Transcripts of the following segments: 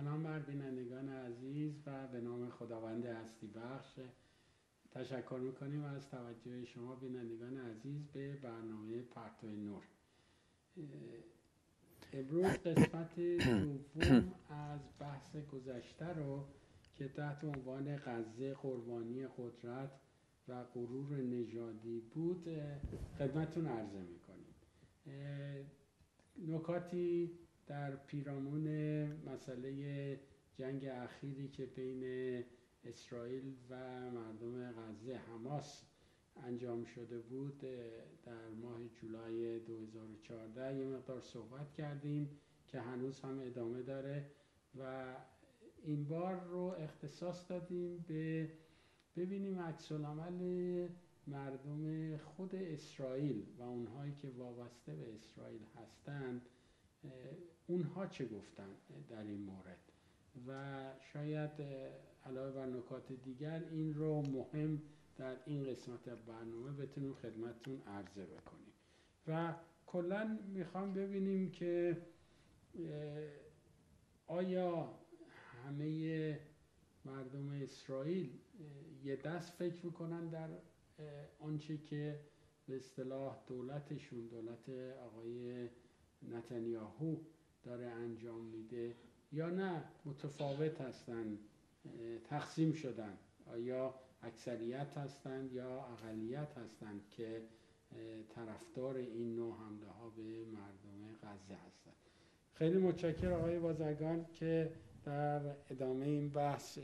سلام بر بینندگان عزیز و به نام خداوند هستی بخش تشکر میکنیم از توجه شما بینندگان عزیز به برنامه پرتو نور امروز قسمت دوم از بحث گذشته رو که تحت عنوان غزه قربانی قدرت و غرور نژادی بود خدمتتون عرضه میکنیم نکاتی در پیرامون مسئله جنگ اخیری که بین اسرائیل و مردم غزه حماس انجام شده بود در ماه جولای 2014 یه مقدار صحبت کردیم که هنوز هم ادامه داره و این بار رو اختصاص دادیم به ببینیم عکس مردم خود اسرائیل و اونهایی که وابسته به اسرائیل هستند اونها چه گفتن در این مورد و شاید علاوه بر نکات دیگر این رو مهم در این قسمت برنامه بتونیم خدمتتون عرضه بکنیم و کلا میخوام ببینیم که آیا همه مردم اسرائیل یه دست فکر میکنن در آنچه که به اصطلاح دولتشون دولت آقای نتانیاهو داره انجام میده یا نه متفاوت هستند تقسیم شدن یا اکثریت هستند یا اقلیت هستند که طرفدار این نوع حمله ها به مردم غزه هستند خیلی متشکر آقای بازرگان که در ادامه این بحث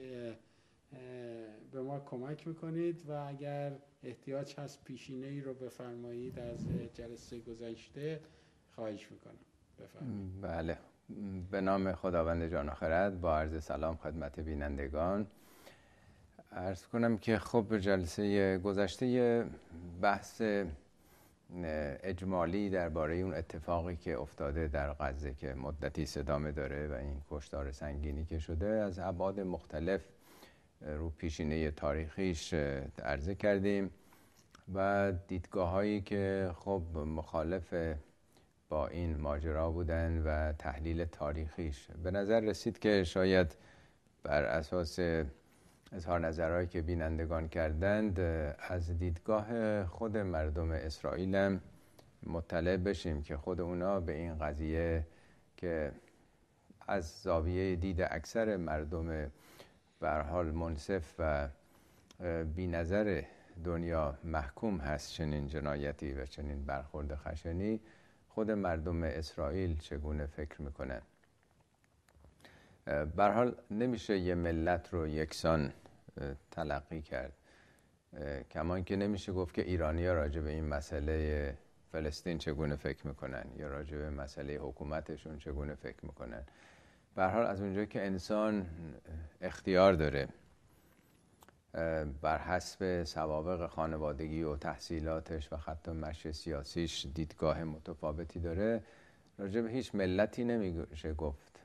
به ما کمک میکنید و اگر احتیاج هست پیشینه ای رو بفرمایید از جلسه گذشته خواهش میکنم بفرمایید. بله به نام خداوند جان آخرت با عرض سلام خدمت بینندگان عرض کنم که خب جلسه گذشته بحث اجمالی درباره اون اتفاقی که افتاده در غزه که مدتی صدامه داره و این کشتار سنگینی که شده از عباد مختلف رو پیشینه تاریخیش عرضه کردیم و دیدگاه هایی که خب مخالف با این ماجرا بودن و تحلیل تاریخیش به نظر رسید که شاید بر اساس اظهار نظرهایی که بینندگان کردند از دیدگاه خود مردم اسرائیل هم مطلع بشیم که خود اونا به این قضیه که از زاویه دید اکثر مردم حال منصف و بی نظر دنیا محکوم هست چنین جنایتی و چنین برخورد خشنی خود مردم اسرائیل چگونه فکر میکنن حال نمیشه یه ملت رو یکسان تلقی کرد کمان که نمیشه گفت که ایرانی ها راجع به این مسئله فلسطین چگونه فکر میکنن یا راجع به مسئله حکومتشون چگونه فکر میکنن حال از اونجا که انسان اختیار داره بر حسب سوابق خانوادگی و تحصیلاتش و خط مشه سیاسیش دیدگاه متفاوتی داره راجع به هیچ ملتی نمیشه گفت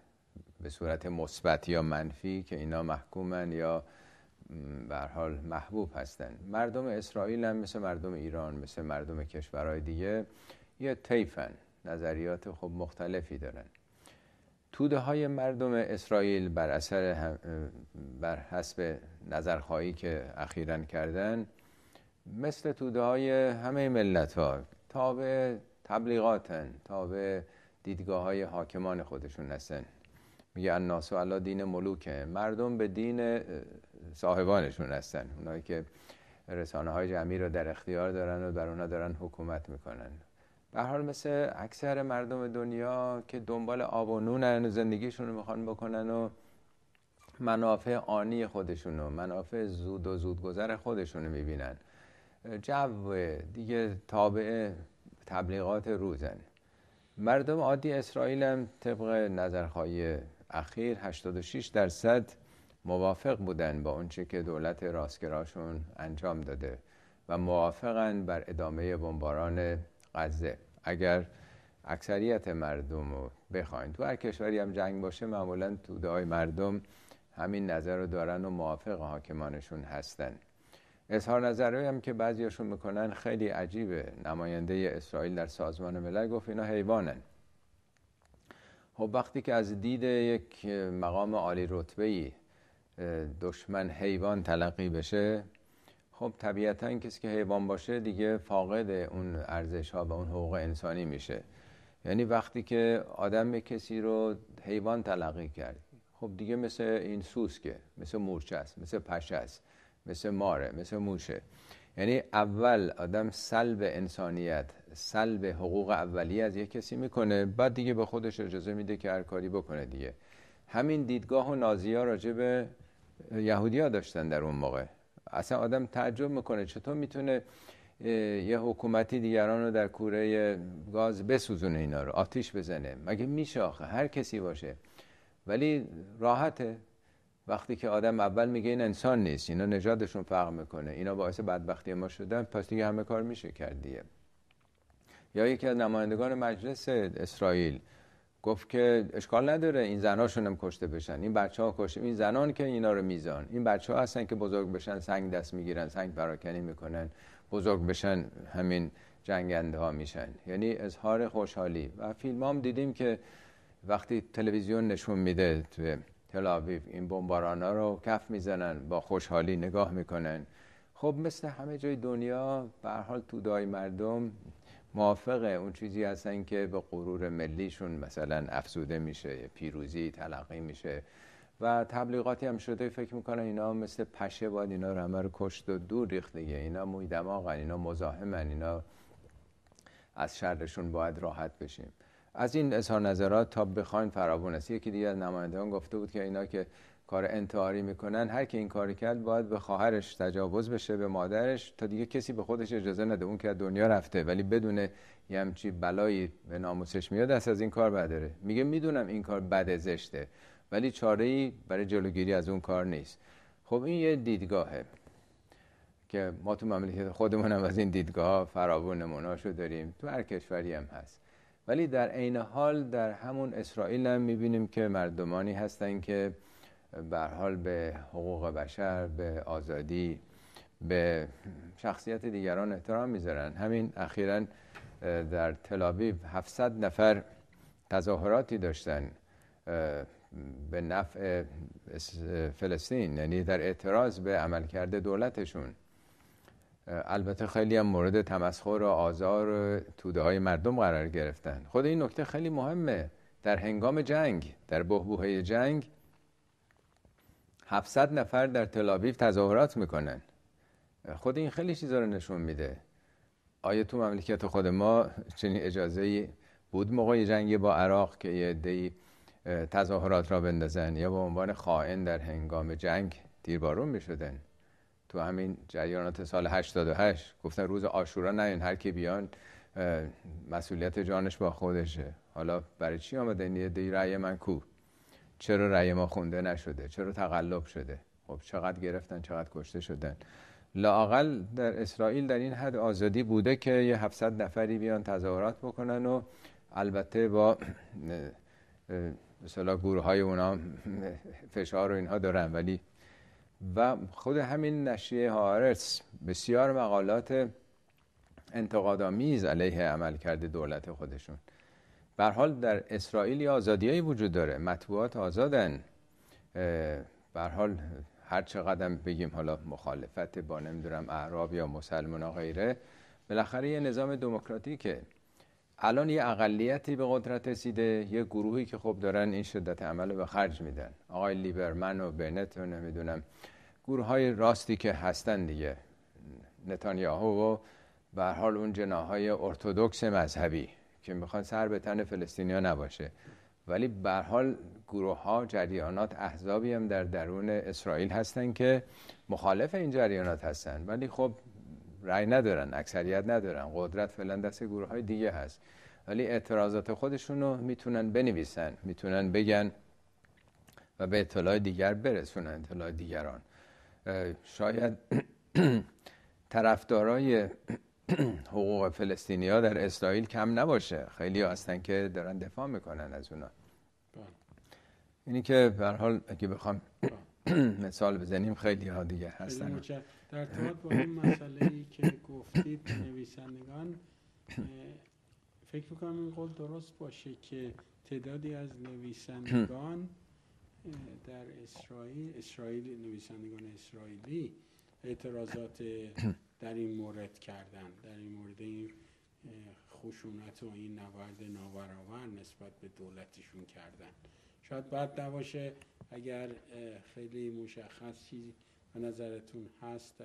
به صورت مثبت یا منفی که اینا محکومن یا بر حال محبوب هستن مردم اسرائیل هم مثل مردم ایران مثل مردم کشورهای دیگه یه تیفن نظریات خب مختلفی دارن توده های مردم اسرائیل بر اثر بر حسب نظرخواهی که اخیرا کردن مثل توده های همه ملت ها تابع تبلیغاتن تابع دیدگاه های حاکمان خودشون هستن میگه الناس الله دین ملوکه مردم به دین صاحبانشون هستن اونایی که رسانه های جمعی رو در اختیار دارن و بر اونا دارن حکومت میکنن به حال مثل اکثر مردم دنیا که دنبال آب و نون و زندگیشون رو میخوان بکنن و منافع آنی خودشون و منافع زود و گذر خودشون رو میبینن جو دیگه تابع تبلیغات روزن مردم عادی اسرائیل هم طبق نظرخواهی اخیر 86 درصد موافق بودن با اونچه که دولت راستگراشون انجام داده و موافقن بر ادامه بمباران غزه اگر اکثریت مردم رو بخواین تو هر کشوری هم جنگ باشه معمولا توده های مردم همین نظر رو دارن و موافق حاکمانشون هستن اظهار نظرهایی هم که بعضیاشون میکنن خیلی عجیبه نماینده اسرائیل در سازمان ملل گفت اینا حیوانن خب وقتی که از دید یک مقام عالی رتبه دشمن حیوان تلقی بشه خب طبیعتا کسی که حیوان باشه دیگه فاقد اون ارزش ها و اون حقوق انسانی میشه یعنی وقتی که آدم کسی رو حیوان تلقی کرد خب دیگه مثل این سوسکه مثل مورچه است مثل پشه است مثل ماره مثل موشه یعنی اول آدم سلب انسانیت سلب حقوق اولی از یک کسی میکنه بعد دیگه به خودش اجازه میده که هر کاری بکنه دیگه همین دیدگاه و نازی ها راجع یهودی ها داشتن در اون موقع اصلا آدم تعجب میکنه چطور میتونه یه حکومتی دیگران رو در کوره گاز بسوزونه اینا رو آتیش بزنه مگه میشه آخه هر کسی باشه ولی راحته وقتی که آدم اول میگه این انسان نیست اینا نژادشون فرق میکنه اینا باعث بدبختی ما شدن پس دیگه همه کار میشه کردیه یا یکی از نمایندگان مجلس اسرائیل گفت که اشکال نداره این زناشون هم کشته بشن این بچه ها کشته این زنان که اینا رو میزان این بچه ها هستن که بزرگ بشن سنگ دست میگیرن سنگ براکنی میکنن بزرگ بشن همین جنگنده ها میشن یعنی اظهار خوشحالی و فیلم هم دیدیم که وقتی تلویزیون نشون میده توی تلاویو این بمباران ها رو کف میزنن با خوشحالی نگاه میکنن خب مثل همه جای دنیا به حال دای مردم موافق اون چیزی هستن که به غرور ملیشون مثلا افزوده میشه پیروزی تلقی میشه و تبلیغاتی هم شده فکر میکنن اینا مثل پشه باید اینا رو رو کشت و دور ریخت دیگه اینا موی دماغ اینا مزاحمن اینا از شرشون باید راحت بشیم از این اظهار نظرات تا بخواین فراوون است یکی دیگه از نمایندگان گفته بود که اینا که کار انتحاری میکنن هر که این کار کرد باید به خواهرش تجاوز بشه به مادرش تا دیگه کسی به خودش اجازه نده اون که دنیا رفته ولی بدون یه همچی بلایی به ناموسش میاد دست از این کار بداره میگه میدونم این کار بد زشته ولی چاره ای برای جلوگیری از اون کار نیست خب این یه دیدگاهه که ما تو مملکت خودمون هم از این دیدگاه ها فراوون نموناشو داریم تو هر کشوری هم هست ولی در عین حال در همون اسرائیل هم میبینیم که مردمانی هستن که به حال به حقوق بشر به آزادی به شخصیت دیگران احترام میذارن همین اخیرا در تلاویو 700 نفر تظاهراتی داشتن به نفع فلسطین یعنی در اعتراض به عملکرد دولتشون البته خیلی هم مورد تمسخر و آزار و توده های مردم قرار گرفتن خود این نکته خیلی مهمه در هنگام جنگ در بهبوهه جنگ 700 نفر در تلاویو تظاهرات میکنن خود این خیلی چیزا رو نشون میده آیا تو مملکت خود ما چنین اجازه بود موقع جنگ با عراق که یه دی تظاهرات را بندازن یا به عنوان خائن در هنگام جنگ دیربارون میشدن تو همین جریانات سال 88 گفتن روز آشورا نه هر کی بیان مسئولیت جانش با خودشه حالا برای چی این یه دی رأی من چرا رأی ما خونده نشده چرا تقلب شده خب چقدر گرفتن چقدر کشته شدن لاقل در اسرائیل در این حد آزادی بوده که یه 700 نفری بیان تظاهرات بکنن و البته با مثلا گروه های اونا فشار و اینها دارن ولی و خود همین نشریه هارس بسیار مقالات انتقادآمیز علیه عمل کرده دولت خودشون بر حال در اسرائیل آزادیای وجود داره مطبوعات آزادن بر حال هر چه قدم بگیم حالا مخالفت با نمیدونم اعراب یا مسلمان و غیره بالاخره یه نظام دموکراتیکه الان یه اقلیتی به قدرت رسیده یه گروهی که خب دارن این شدت عمل رو به خرج میدن آقای لیبرمن و بنت و نمیدونم گروه های راستی که هستن دیگه نتانیاهو و به حال اون جناهای ارتودکس مذهبی که میخوان سر به تن فلسطینیا نباشه ولی به حال گروه ها جریانات احزابی هم در درون اسرائیل هستن که مخالف این جریانات هستن ولی خب رأی ندارن اکثریت ندارن قدرت فعلا دست گروه های دیگه هست ولی اعتراضات خودشون رو میتونن بنویسن میتونن بگن و به اطلاع دیگر برسونن اطلاع دیگران شاید طرفدارای حقوق ها در اسرائیل کم نباشه خیلی هستن که دارن دفاع میکنن از اونا اینی که به حال اگه بخوام مثال بزنیم خیلی ها دیگه هستن در ارتباط با این مسئله ای که گفتید نویسندگان فکر میکنم این قول درست باشه که تعدادی از نویسندگان در اسرائیل اسرائیل نویسندگان اسرائیلی اعتراضات در این مورد کردن در این مورد این خشونت و این نورد نابرابر نسبت به دولتشون کردن شاید بعد نباشه اگر خیلی مشخص چیزی به نظرتون هست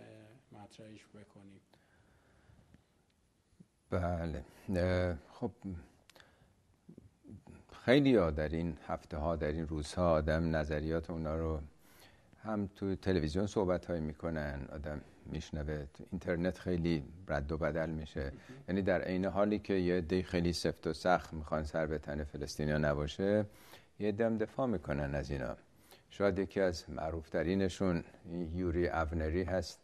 مطرحش بکنیم بله خب خیلی ها در این هفته ها در این روزها آدم نظریات اونا رو هم تو تلویزیون صحبت های میکنن آدم میشنوه اینترنت خیلی رد و بدل میشه یعنی در عین حالی که یه دی خیلی سفت و سخت میخوان سر به تن فلسطینیا نباشه یه دم دفاع میکنن از اینا شاید یکی از معروفترینشون یوری اونری هست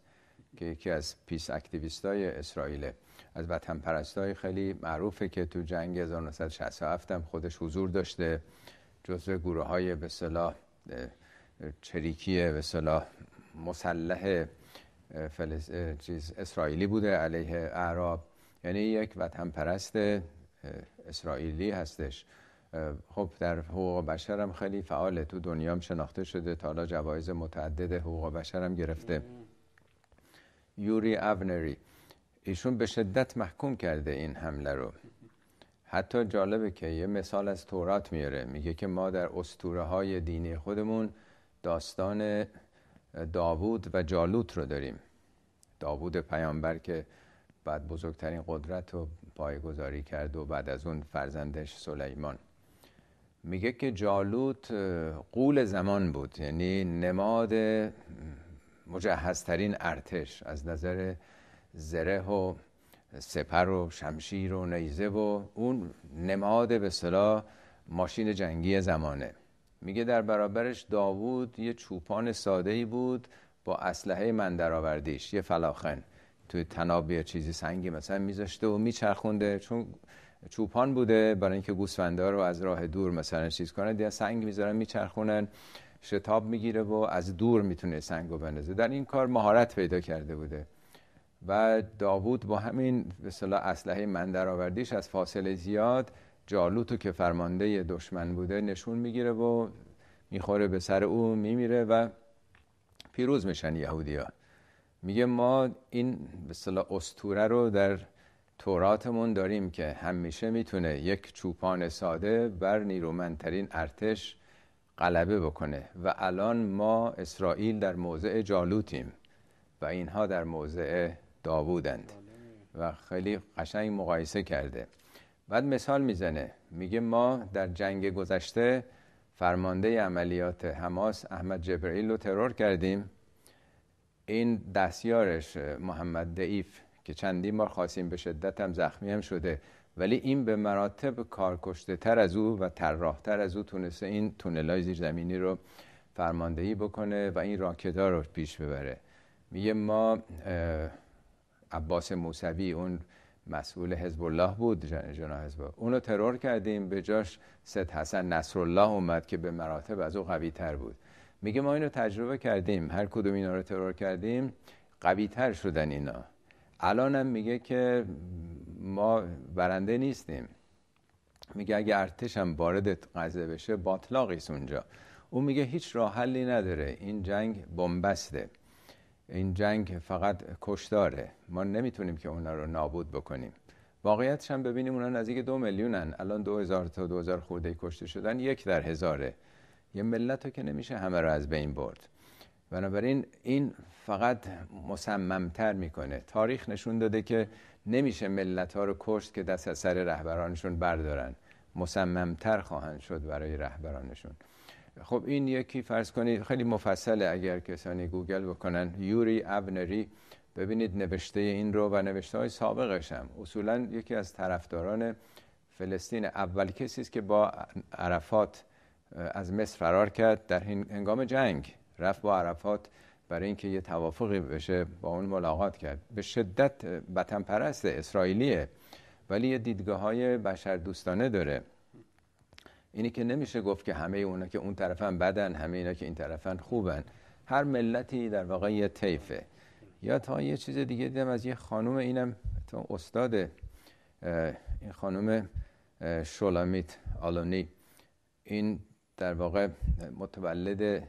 که یکی از پیس های اسرائیل از وطن های خیلی معروفه که تو جنگ 1967 هم خودش حضور داشته جزو گروه های به صلاح چریکی به صلاح مسلح فلس... چیز اسرائیلی بوده علیه اعراب یعنی یک وطن پرست اسرائیلی هستش خب در حقوق بشر هم خیلی فعاله تو دنیا هم شناخته شده تا حالا جوایز متعدد حقوق بشر هم گرفته یوری اونری ایشون به شدت محکوم کرده این حمله رو حتی جالبه که یه مثال از تورات میاره میگه که ما در اسطوره های دینی خودمون داستان داوود و جالوت رو داریم داوود پیامبر که بعد بزرگترین قدرت رو پایگذاری کرد و بعد از اون فرزندش سلیمان میگه که جالوت قول زمان بود یعنی نماد مجهزترین ارتش از نظر زره و سپر و شمشیر و نیزه و اون نماد به صلاح ماشین جنگی زمانه میگه در برابرش داوود یه چوپان ساده ای بود با اسلحه من درآوردیش یه فلاخن توی تناب یا چیزی سنگی مثلا میذاشته و میچرخونده چون چوپان بوده برای اینکه گوسفندا رو از راه دور مثلا چیز کنه یا سنگ میذارن میچرخونن شتاب میگیره و از دور میتونه سنگو رو بندازه در این کار مهارت پیدا کرده بوده و داوود با همین به اصطلاح اسلحه من درآوردیش از فاصله زیاد جالوتو که فرمانده دشمن بوده نشون میگیره و میخوره به سر او میمیره و پیروز میشن یهودیا میگه ما این به استوره رو در توراتمون داریم که همیشه میتونه یک چوپان ساده بر نیرومندترین ارتش غلبه بکنه و الان ما اسرائیل در موضع جالوتیم و اینها در موضع داوودند و خیلی قشنگ مقایسه کرده بعد مثال میزنه میگه ما در جنگ گذشته فرمانده عملیات حماس احمد جبرئیل رو ترور کردیم این دستیارش محمد دعیف که چندین بار خواستیم به شدت هم زخمی هم شده ولی این به مراتب کارکشته تر از او و تر از او تونسته این تونلای زیرزمینی رو فرماندهی بکنه و این راکدار رو پیش ببره میگه ما عباس موسوی اون مسئول حزب الله بود جناح حزب اونو ترور کردیم به جاش سید حسن نصرالله اومد که به مراتب از او قوی تر بود میگه ما اینو تجربه کردیم هر کدوم اینا رو ترور کردیم قوی تر شدن اینا الانم میگه که ما برنده نیستیم میگه اگه ارتش هم وارد غزه بشه باطلاقی اونجا اون میگه هیچ راه حلی نداره این جنگ بنبسته این جنگ فقط کشتاره ما نمیتونیم که اونا رو نابود بکنیم واقعیتش هم ببینیم اونا نزدیک دو میلیونن الان دو هزار تا دو هزار خورده کشته شدن یک در هزاره یه ملت که نمیشه همه رو از بین برد بنابراین این فقط مسممتر میکنه تاریخ نشون داده که نمیشه ملت ها رو کشت که دست از سر رهبرانشون بردارن مسممتر خواهند شد برای رهبرانشون خب این یکی فرض کنید خیلی مفصله اگر کسانی گوگل بکنن یوری ابنری ببینید نوشته این رو و نوشته های سابقش هم اصولا یکی از طرفداران فلسطین اول کسی است که با عرفات از مصر فرار کرد در هنگام جنگ رفت با عرفات برای اینکه یه توافقی بشه با اون ملاقات کرد به شدت وطن پرست اسرائیلیه ولی یه دیدگاه های بشر دوستانه داره اینی که نمیشه گفت که همه اونا که اون طرفن بدن همه اینا که این طرفن خوبن هر ملتی در واقع یه طیفه یا تا یه چیز دیگه دیدم از یه خانم اینم تا استاد این خانم شولامیت آلونی این در واقع متولد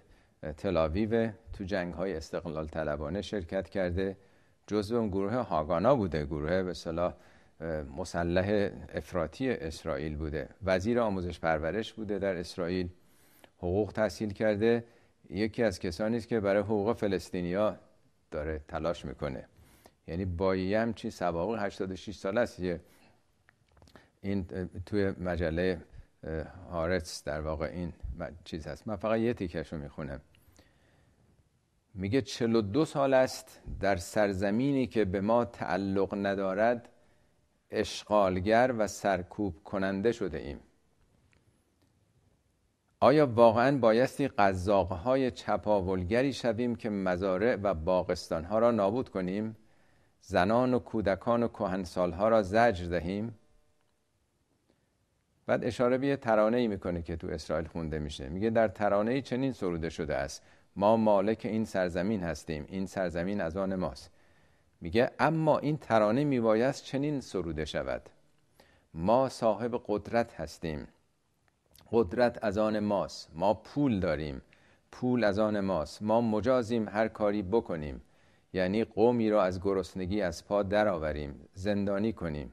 تلاویو تو جنگ های استقلال طلبانه شرکت کرده جزو اون گروه هاگانا بوده گروه به صلاح مسلح افراطی اسرائیل بوده وزیر آموزش پرورش بوده در اسرائیل حقوق تحصیل کرده یکی از کسانی است که برای حقوق فلسطینیا داره تلاش میکنه یعنی با یه همچین سوابق 86 سال است این توی مجله هارتس در واقع این چیز هست من فقط یه تیکش رو میخونم میگه 42 سال است در سرزمینی که به ما تعلق ندارد اشغالگر و سرکوب کننده شده ایم آیا واقعا بایستی قزاقهای چپاولگری شویم که مزارع و باغستانها را نابود کنیم زنان و کودکان و کهنسالها را زجر دهیم بعد اشاره به یه ترانه ای میکنه که تو اسرائیل خونده میشه میگه در ترانه ای چنین سروده شده است ما مالک این سرزمین هستیم این سرزمین از آن ماست میگه اما این ترانه میبایست چنین سروده شود ما صاحب قدرت هستیم قدرت از آن ماست ما پول داریم پول از آن ماست ما مجازیم هر کاری بکنیم یعنی قومی را از گرسنگی از پا درآوریم زندانی کنیم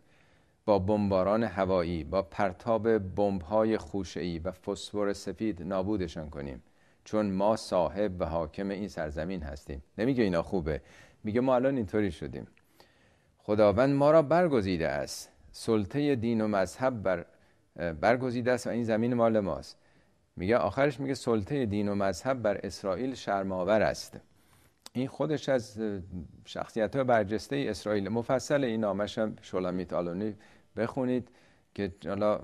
با بمباران هوایی با پرتاب بمب‌های خوشه‌ای و فسفر سفید نابودشان کنیم چون ما صاحب و حاکم این سرزمین هستیم نمیگه اینا خوبه میگه ما الان اینطوری شدیم خداوند ما را برگزیده است سلطه دین و مذهب بر برگزیده است و این زمین مال ماست میگه آخرش میگه سلطه دین و مذهب بر اسرائیل شرماور است این خودش از شخصیت برجسته اسرائیل مفصل این نامش هم شولامیت آلونی بخونید که حالا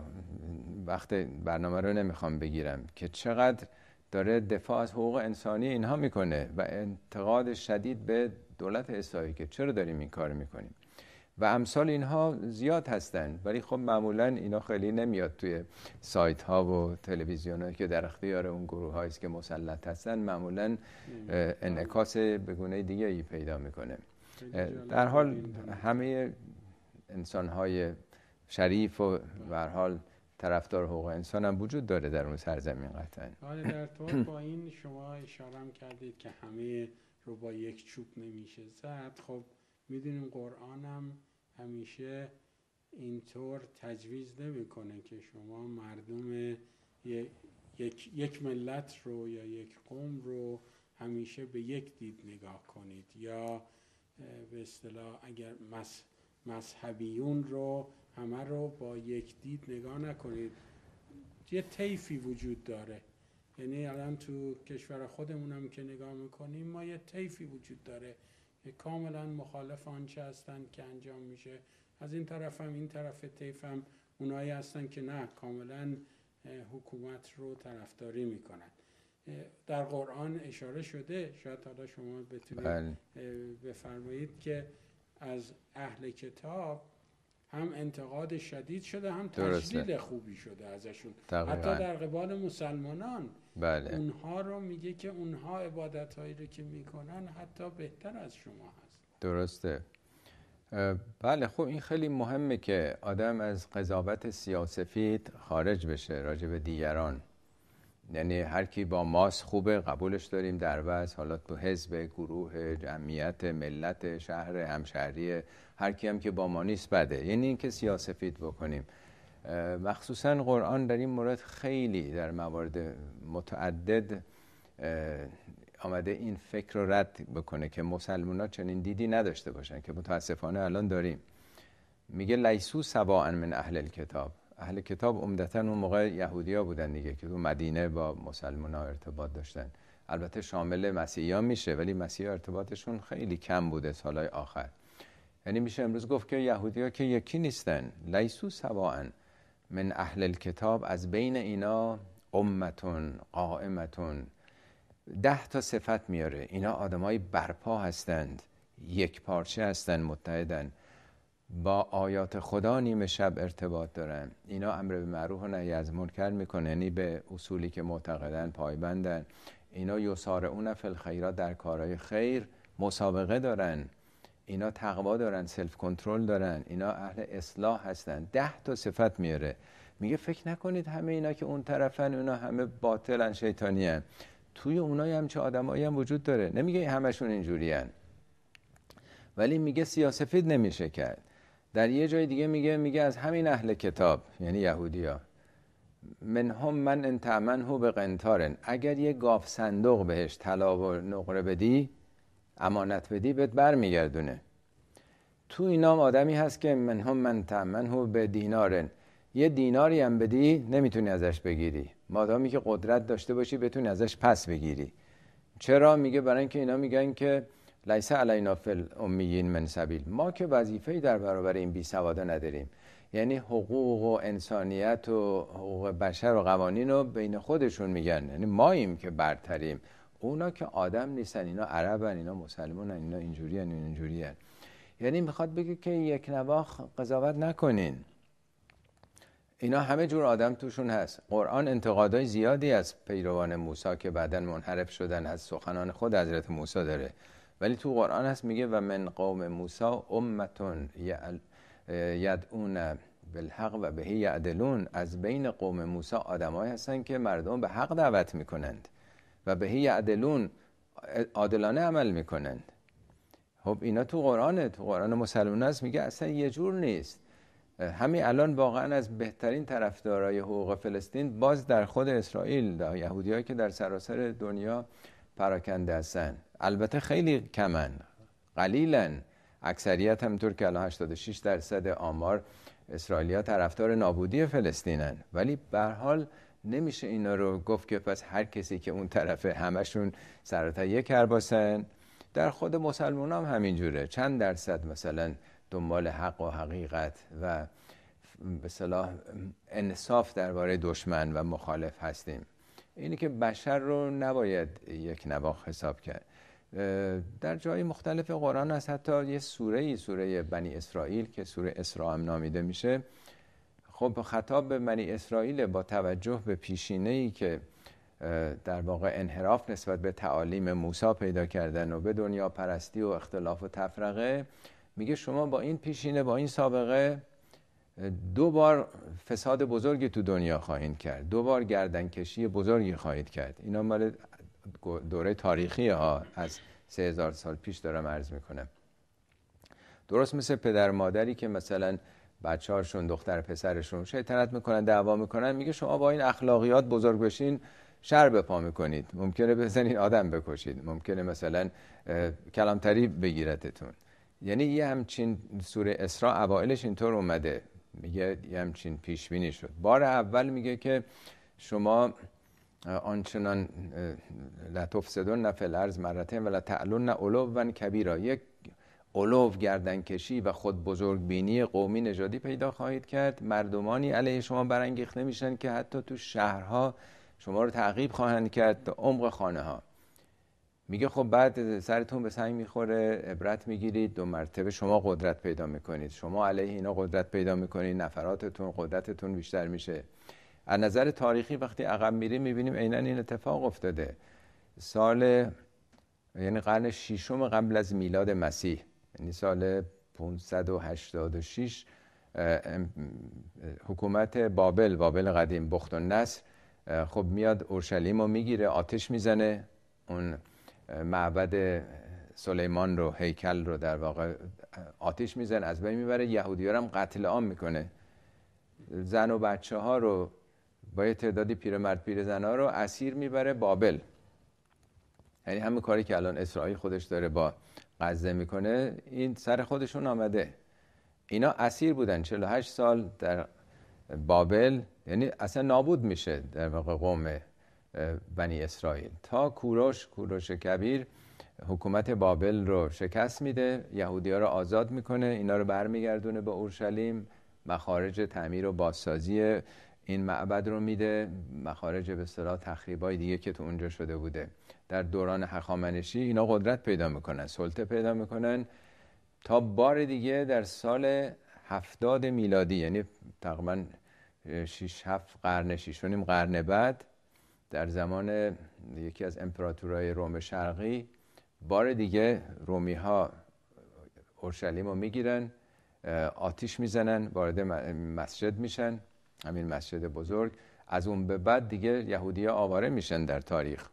وقت برنامه رو نمیخوام بگیرم که چقدر داره دفاع از حقوق انسانی اینها میکنه و انتقاد شدید به دولت اسرائیل که چرا داریم این کار میکنیم و امثال اینها زیاد هستند ولی خب معمولا اینا خیلی نمیاد توی سایت ها و تلویزیون هایی که در اختیار اون گروه هایی که مسلط هستن معمولا انعکاس به گونه دیگه ای پیدا میکنه در حال همه انسان های شریف و بر حال طرفدار حقوق انسان هم وجود داره در اون سرزمین قطعا آره، در طور با این شما اشاره کردید که همه رو با یک چوب نمیشه زد خب میدونیم قرآن هم همیشه اینطور تجویز نمیکنه که شما مردم یک،, یک ملت رو یا یک قوم رو همیشه به یک دید نگاه کنید یا به اصطلاح اگر مذهبیون رو همه رو با یک دید نگاه نکنید یه تیفی وجود داره یعنی الان تو کشور خودمونم که نگاه میکنیم ما یه طیفی وجود داره که کاملا مخالف آنچه هستند که انجام میشه از این طرف هم این طرف هم اونایی هستن که نه کاملا حکومت رو طرفداری میکنن در قرآن اشاره شده شاید حالا شما بتونید بله. بفرمایید که از اهل کتاب هم انتقاد شدید شده هم تجلیل خوبی شده ازشون حتی در قبال مسلمانان بله. اونها رو میگه که اونها عبادت هایی رو که میکنن حتی بهتر از شما هست درسته بله خب این خیلی مهمه که آدم از قضاوت سیاسفید خارج بشه راجع به دیگران یعنی هر کی با ماست خوبه قبولش داریم در وز حالا تو حزب گروه جمعیت ملت شهر همشهری هر کی هم که با ما نیست بده یعنی اینکه سیاسفید بکنیم مخصوصا قرآن در این مورد خیلی در موارد متعدد آمده این فکر رو رد بکنه که مسلمان ها چنین دیدی نداشته باشن که متاسفانه الان داریم میگه لیسو سواعن من اهل کتاب اهل کتاب عمدتا اون موقع یهودیا بودن دیگه که تو مدینه با مسلمان ها ارتباط داشتن البته شامل مسیحیان میشه ولی مسیحی ارتباطشون خیلی کم بوده سالهای آخر یعنی میشه امروز گفت که یهودیا که یکی نیستن لیسو سواعن من اهل کتاب از بین اینا امتون قائمتون ده تا صفت میاره اینا آدمای برپا هستند یک پارچه هستند متحدند. با آیات خدا نیمه شب ارتباط دارن اینا امر به معروف و نهی از منکر میکنه یعنی به اصولی که معتقدن پایبندن اینا اون فل خیرات در کارهای خیر مسابقه دارن اینا تقوا دارن سلف کنترل دارن اینا اهل اصلاح هستن ده تا صفت میاره میگه فکر نکنید همه اینا که اون طرفن اونا همه باطلن شیطانیان توی اونایی هم چه آدمایی هم وجود داره نمیگه همشون اینجوریان ولی میگه سیاسفید نمیشه کرد در یه جای دیگه میگه میگه از همین اهل کتاب یعنی یهودیا منهم من ان هو به قنتارن اگر یه گاف صندوق بهش طلا و نقره بدی امانت بدی بهت برمیگردونه تو اینام آدمی هست که منهم من هو به دینارن یه دیناری هم بدی نمیتونی ازش بگیری مادامی که قدرت داشته باشی بتونی ازش پس بگیری چرا میگه برای اینکه اینا میگن که لیس علینا فل امیین من سبیل ما که وظیفه در برابر این بی نداریم یعنی حقوق و انسانیت و حقوق بشر و قوانین رو بین خودشون میگن یعنی ایم که برتریم اونا که آدم نیستن اینا عربن اینا مسلمانن اینا اینجوری هن یعنی میخواد بگه که یک نواخ قضاوت نکنین اینا همه جور آدم توشون هست قرآن انتقادای زیادی از پیروان موسی که بعدا منحرف شدن از سخنان خود حضرت موسی داره ولی تو قرآن هست میگه و من قوم موسا امتون یدعون بالحق و بهی یعدلون از بین قوم موسا آدمایی هستن که مردم به حق دعوت میکنند و بهی یعدلون عادلانه عمل میکنند خب اینا تو قرآنه تو قرآن مسلمان هست میگه اصلا یه جور نیست همین الان واقعا از بهترین طرفدارای حقوق فلسطین باز در خود اسرائیل یهودیایی که در سراسر دنیا پراکنده هستند البته خیلی کمن قلیلن اکثریت همینطور که الان 86 درصد آمار اسرائیلیا طرفدار نابودی فلسطینن ولی به حال نمیشه اینا رو گفت که پس هر کسی که اون طرفه همشون سرتا یک کرباسن در خود مسلمان هم همینجوره چند درصد مثلا دنبال حق و حقیقت و به صلاح انصاف درباره دشمن و مخالف هستیم اینی که بشر رو نباید یک نواخ حساب کرد در جای مختلف قرآن هست حتی یه سوره ای سوره بنی اسرائیل که سوره اسراء نامیده میشه خب خطاب به بنی اسرائیل با توجه به پیشینه ای که در واقع انحراف نسبت به تعالیم موسی پیدا کردن و به دنیا پرستی و اختلاف و تفرقه میگه شما با این پیشینه با این سابقه دو بار فساد بزرگی تو دنیا خواهید کرد دو بار گردنکشی بزرگی خواهید کرد اینا مال دوره تاریخی ها از سه هزار سال پیش دارم عرض میکنم درست مثل پدر مادری که مثلا بچارشون دختر پسرشون شیطنت میکنن دعوا میکنن میگه شما با این اخلاقیات بزرگ بشین شر به پا میکنید ممکنه بزنین آدم بکشید ممکنه مثلا کلامتری بگیرتتون یعنی یه همچین سوره اسراء اوائلش اینطور اومده میگه یه همچین پیش بینی شد بار اول میگه که شما آنچنان لطف نفل نه فلرز مرته ولا تعلن ون کبیرا یک علو کشی و خود بزرگ بینی قومی نژادی پیدا خواهید کرد مردمانی علیه شما برانگیخته میشن که حتی تو شهرها شما رو تعقیب خواهند کرد تا عمق خانه ها میگه خب بعد سرتون به سنگ میخوره عبرت میگیرید دو مرتبه شما قدرت پیدا میکنید شما علیه اینا قدرت پیدا میکنید نفراتتون قدرتتون بیشتر میشه از نظر تاریخی وقتی عقب میریم میبینیم عینا این اتفاق افتاده سال یعنی قرن ششم قبل از میلاد مسیح یعنی سال 586 حکومت بابل بابل قدیم بخت و نصر خب میاد اورشلیم رو میگیره آتش میزنه اون معبد سلیمان رو هیکل رو در واقع آتش میزنه از بین میبره یهودی هم قتل عام میکنه زن و بچه ها رو با یه تعدادی پیرمرد زنها رو اسیر میبره بابل یعنی همه کاری که الان اسرائیل خودش داره با غزه میکنه این سر خودشون آمده اینا اسیر بودن 48 سال در بابل یعنی اصلا نابود میشه در واقع قوم بنی اسرائیل تا کوروش کوروش کبیر حکومت بابل رو شکست میده یهودی ها رو آزاد میکنه اینا رو برمیگردونه به اورشلیم مخارج تعمیر و بازسازی این معبد رو میده مخارج به تخریب تخریبای دیگه که تو اونجا شده بوده در دوران حخامنشی اینا قدرت پیدا میکنن سلطه پیدا میکنن تا بار دیگه در سال هفتاد میلادی یعنی تقریبا شیش هفت قرن قرن بعد در زمان یکی از امپراتورای روم شرقی بار دیگه رومی ها اورشلیم رو میگیرن آتیش میزنن وارد مسجد میشن همین مسجد بزرگ از اون به بعد دیگه یهودی آواره میشن در تاریخ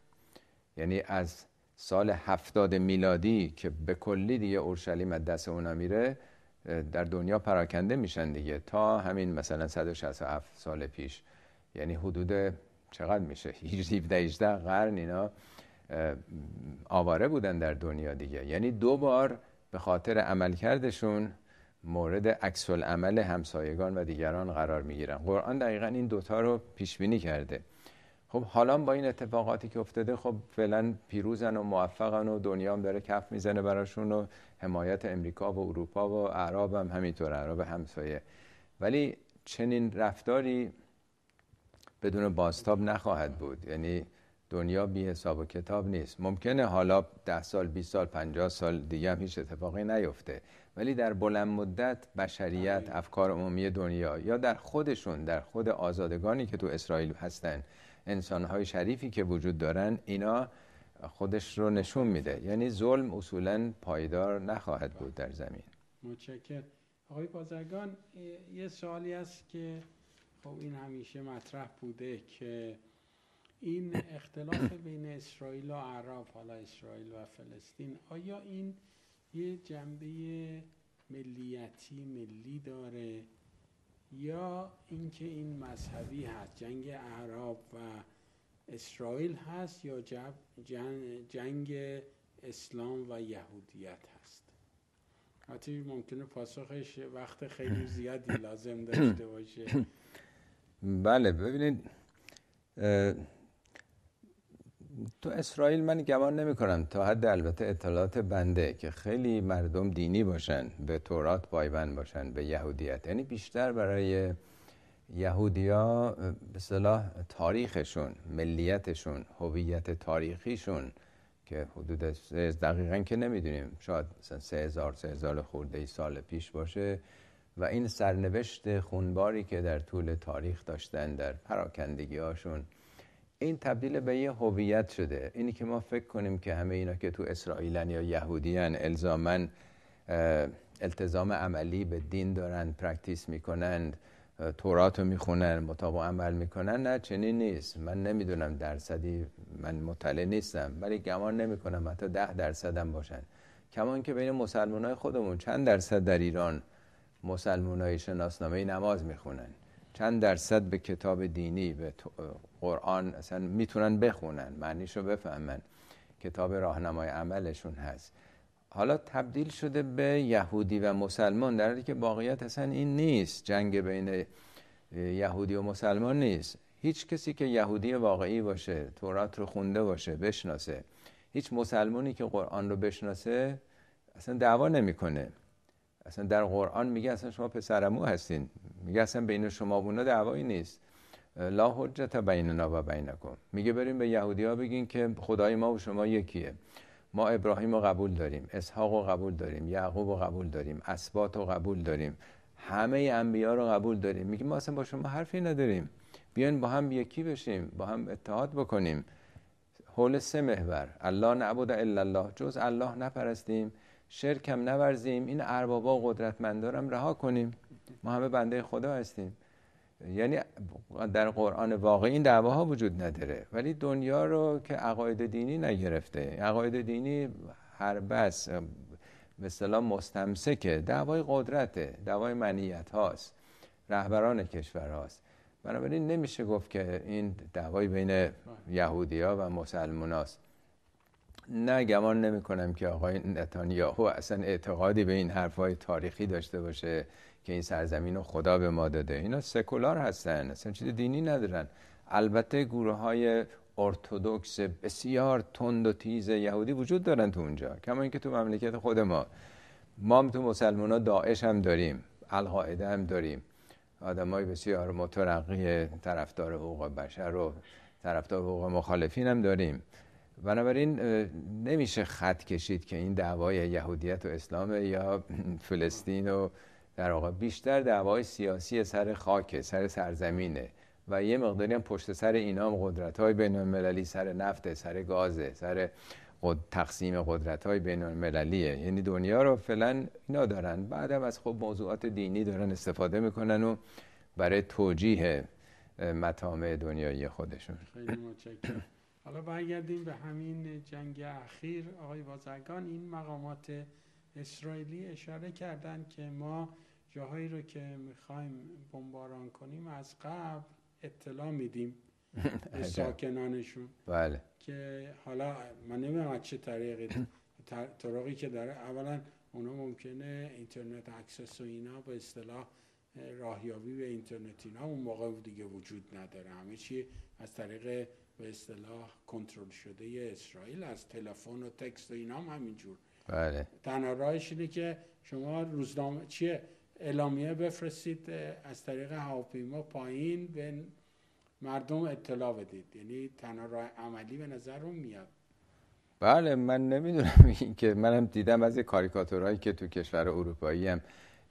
یعنی از سال هفتاد میلادی که به کلی دیگه اورشلیم از دست اونا میره در دنیا پراکنده میشن دیگه تا همین مثلا 167 سال پیش یعنی حدود چقدر میشه 17 18 قرن اینا آواره بودن در دنیا دیگه یعنی دو بار به خاطر عملکردشون مورد عکس عمل همسایگان و دیگران قرار می گیرن قرآن دقیقا این دوتا رو پیش بینی کرده خب حالا با این اتفاقاتی که افتاده خب فعلا پیروزن و موفقن و دنیا هم داره کف میزنه براشون و حمایت امریکا و اروپا و عرب هم همینطور عرب همسایه ولی چنین رفتاری بدون بازتاب نخواهد بود یعنی دنیا بی حساب و کتاب نیست ممکنه حالا ده سال 20 سال 50 سال دیگه هم هیچ اتفاقی نیفته ولی در بلند مدت بشریت افکار عمومی دنیا یا در خودشون در خود آزادگانی که تو اسرائیل هستن انسانهای شریفی که وجود دارن اینا خودش رو نشون میده یعنی ظلم اصولا پایدار نخواهد بود در زمین متشکر آقای بازرگان یه سوالی است که خب این همیشه مطرح بوده که این اختلاف بین اسرائیل و عرب حالا اسرائیل و فلسطین آیا این یه جنبه ملیتی ملی داره یا اینکه این مذهبی هست جنگ اعراب و اسرائیل هست یا جنگ اسلام و یهودیت هست حتی ممکنه پاسخش وقت خیلی زیادی لازم داشته باشه بله ببینید تو اسرائیل من گمان نمی کنم تا حد البته اطلاعات بنده که خیلی مردم دینی باشن به تورات پایبند باشن به یهودیت یعنی بیشتر برای یهودیا به صلاح تاریخشون ملیتشون هویت تاریخیشون که حدود دقیقا که نمیدونیم شاید مثلا سه هزار سه هزار خورده ای سال پیش باشه و این سرنوشت خونباری که در طول تاریخ داشتن در پراکندگی هاشون این تبدیل به یه هویت شده اینی که ما فکر کنیم که همه اینا که تو اسرائیلن یا یهودیان الزامن التزام عملی به دین دارن پرکتیس میکنن تورات رو میخونن مطابق عمل میکنن نه چنین نیست من نمیدونم درصدی من مطلع نیستم ولی گمان نمیکنم حتی ده درصدم باشن کمان که بین مسلمان های خودمون چند درصد در ایران مسلمان های شناسنامه نماز میخونن چند درصد به کتاب دینی به قرآن اصلا میتونن بخونن معنیش رو بفهمن کتاب راهنمای عملشون هست حالا تبدیل شده به یهودی و مسلمان در حالی که واقعیت اصلا این نیست جنگ بین یهودی و مسلمان نیست هیچ کسی که یهودی واقعی باشه تورات رو خونده باشه بشناسه هیچ مسلمانی که قرآن رو بشناسه اصلا دعوا نمیکنه اصلا در قرآن میگه اصلا شما پسرمو هستین میگه اصلا بین شما و اونا دعوایی نیست لا حجت بیننا و بینکم میگه بریم به یهودی ها بگین که خدای ما و شما یکیه ما ابراهیم رو قبول داریم اسحاق رو قبول داریم یعقوب رو قبول داریم اسبات رو قبول داریم همه انبیا رو قبول داریم میگه ما اصلا با شما حرفی نداریم بیاین با هم یکی بشیم با هم اتحاد بکنیم حول سه محور الله نعبد الا الله جز الله نپرستیم شرکم نورزیم این اربابا و قدرتمندارم رها کنیم ما همه بنده خدا هستیم یعنی در قرآن واقعی این دعواها وجود نداره ولی دنیا رو که عقاید دینی نگرفته عقاید دینی هر بس مثلا مستمسکه دعوای قدرته دعوای منیت هاست رهبران کشور هاست بنابراین نمیشه گفت که این دعوای بین یهودی ها و مسلمان هاست نه گمان نمی کنم که آقای نتانیاهو اصلا اعتقادی به این های تاریخی داشته باشه که این سرزمین رو خدا به ما داده اینا سکولار هستن اصلا چیز دینی ندارن البته گروه های ارتودکس بسیار تند و تیز یهودی وجود دارن تو اونجا کما اینکه تو مملکت خود ما ما هم تو مسلمان ها داعش هم داریم القاعده هم داریم آدم بسیار مترقی طرفدار حقوق بشر و طرفدار حقوق مخالفین هم داریم بنابراین نمیشه خط کشید که این دعوای یهودیت و اسلام یا فلسطین و در واقع بیشتر دعوای سیاسی سر خاکه سر سرزمینه و یه مقداری هم پشت سر اینا هم قدرت های بین المللی سر نفت سر گاز، سر تقسیم قدرت های بین المللیه یعنی دنیا رو فعلا اینا دارن بعدم از خب موضوعات دینی دارن استفاده میکنن و برای توجیه مطامع دنیایی خودشون خیلی متشکرم حالا برگردیم به همین جنگ اخیر آقای بازرگان این مقامات اسرائیلی اشاره کردن که ما جاهایی رو که میخوایم بمباران کنیم از قبل اطلاع میدیم به ساکنانشون بله. که حالا من نمیدونم از چه طریقی طرقی که داره اولا اونا ممکنه اینترنت اکسس و اینا به اصطلاح راهیابی به اینترنت اینا اون موقع دیگه وجود نداره همه چی از طریق به اصطلاح کنترل شده اسرائیل از تلفن و تکست و اینا هم همینجور بله تنها راهش اینه که شما روزنامه چیه اعلامیه بفرستید از طریق هواپیما پایین به مردم اطلاع بدید یعنی تنها راه عملی به نظر اون میاد بله من نمیدونم این که منم دیدم از کاریکاتورهایی که تو کشور اروپایی هم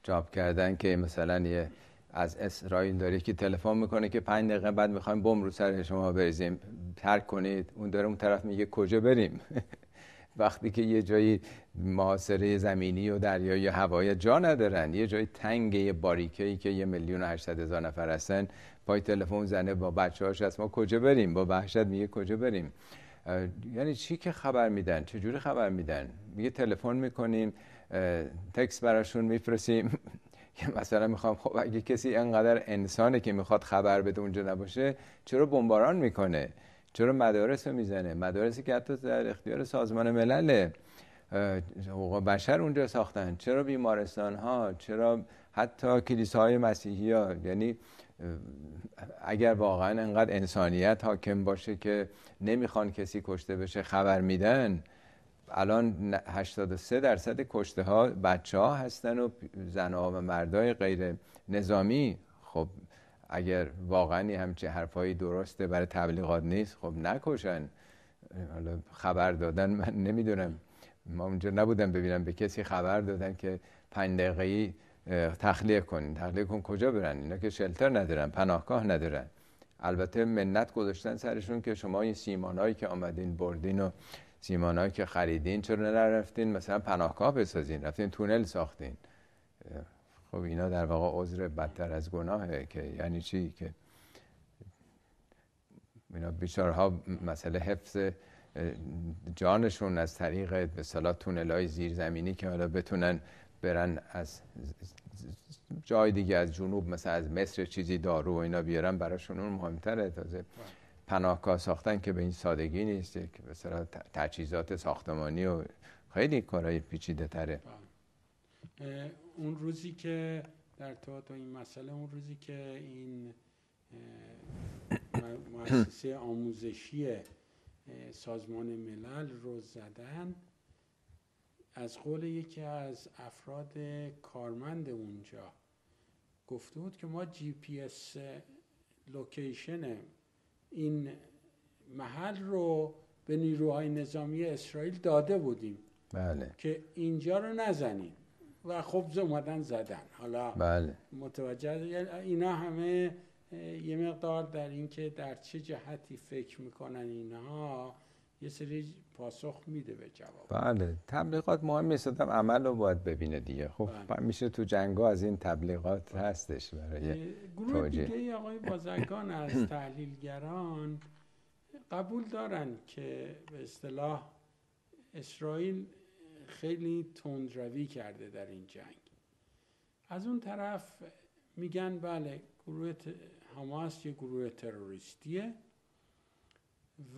چاپ کردن که مثلا یه از اسرائیل داره که تلفن میکنه که پنج دقیقه بعد میخوایم بم رو سر شما بریزیم ترک کنید اون داره اون طرف میگه کجا بریم وقتی که یه جایی محاصره زمینی و دریایی و هوایی جا ندارن یه جایی تنگ یه باریکه که یه میلیون و هزار نفر هستن پای تلفن زنه با بچه هاش ما کجا بریم با وحشت میگه کجا بریم یعنی چی که خبر میدن چجوری خبر میدن میگه تلفن میکنیم تکس براشون میفرستیم مثلا میخوام خب اگه کسی انقدر انسانه که میخواد خبر بده اونجا نباشه چرا بمباران میکنه چرا مدارس رو میزنه مدارسی که حتی در اختیار سازمان ملله حقوق بشر اونجا ساختن چرا بیمارستان ها چرا حتی کلیساهای مسیحی ها یعنی اگر واقعا انقدر انسانیت حاکم باشه که نمیخوان کسی کشته بشه خبر میدن الان 83 درصد کشته ها بچه ها هستن و زن و مردای غیر نظامی خب اگر واقعا همچه حرفایی درسته برای تبلیغات نیست خب نکشن حالا خبر دادن من نمیدونم ما اونجا نبودم ببینم به کسی خبر دادن که پنج دقیقه تخلیه کنین تخلیه کن کجا برن اینا که شلتر ندارن پناهگاه ندارن البته منت گذاشتن سرشون که شما این سیمانایی که آمدین بردین و سیمانایی که خریدین چرا نرفتین مثلا پناهگاه بسازین رفتین تونل ساختین خب اینا در واقع عذر بدتر از گناهه که یعنی چی که اینا بیچارها مسئله حفظ جانشون از طریق به صلاح تونل های زیرزمینی که حالا بتونن برن از جای دیگه از جنوب مثلا از مصر چیزی دارو و اینا بیارن براشون اون مهمتره تازه بله. پناهگاه ساختن که به این سادگی نیست که مثلا تجهیزات ساختمانی و خیلی کارهای پیچیده تره بله. اون روزی که در تو این مسئله اون روزی که این مؤسسه آموزشی سازمان ملل رو زدن از قول یکی از افراد کارمند اونجا گفته بود که ما جی پی اس لوکیشن این محل رو به نیروهای نظامی اسرائیل داده بودیم بله. که اینجا رو نزنیم و خب اومدن زدن حالا بله. متوجه اینا همه یه مقدار در اینکه در چه جهتی فکر میکنن اینها یه سری پاسخ میده به جواب بله تبلیغات مهم نیست آدم عمل رو باید ببینه دیگه خب بله. میشه تو ها از این تبلیغات بله. هستش برای گروه توجه. دیگه آقای بازرگان از تحلیلگران قبول دارن که به اصطلاح اسرائیل خیلی تندروی کرده در این جنگ از اون طرف میگن بله گروه حماس یه گروه تروریستیه